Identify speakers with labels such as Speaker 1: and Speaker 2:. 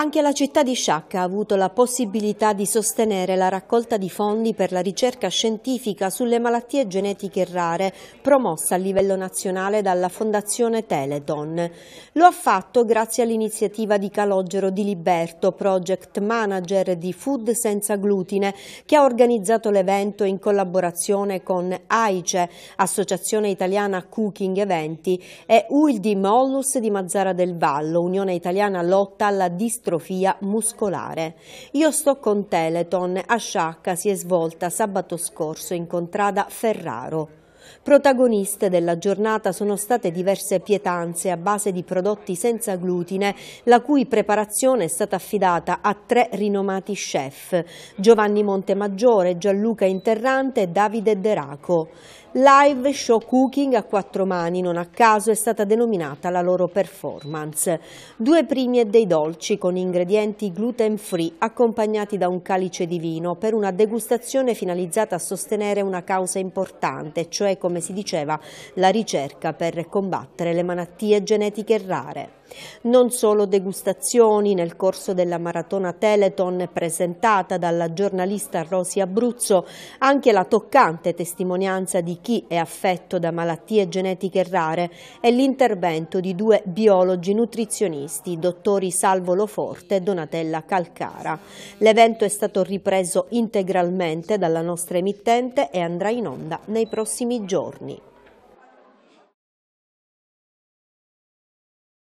Speaker 1: Anche la città di Sciacca ha avuto la possibilità di sostenere la raccolta di fondi per la ricerca scientifica sulle malattie genetiche rare promossa a livello nazionale dalla Fondazione Teleton. Lo ha fatto grazie all'iniziativa di Calogero Di Liberto, project manager di Food Senza Glutine, che ha organizzato l'evento in collaborazione con AICE, Associazione Italiana Cooking Eventi, e Uildi Mollus di Mazzara del Vallo, Unione Italiana Lotta alla Distruzione ipertrofia muscolare. Io sto con Teleton a Sciacca si è svolta sabato scorso in contrada Ferraro. Protagoniste della giornata sono state diverse pietanze a base di prodotti senza glutine, la cui preparazione è stata affidata a tre rinomati chef, Giovanni Montemaggiore, Gianluca Interrante e Davide Deraco. Live show cooking a quattro mani, non a caso è stata denominata la loro performance. Due primi e dei dolci con ingredienti gluten free accompagnati da un calice di vino per una degustazione finalizzata a sostenere una causa importante, cioè come si diceva, la ricerca per combattere le malattie genetiche rare. Non solo degustazioni nel corso della maratona Teleton presentata dalla giornalista Rosi Abruzzo, anche la toccante testimonianza di chi è affetto da malattie genetiche rare e l'intervento di due biologi nutrizionisti, dottori Salvo Loforte e Donatella Calcara. L'evento è stato ripreso integralmente dalla nostra emittente e andrà in onda nei prossimi giorni.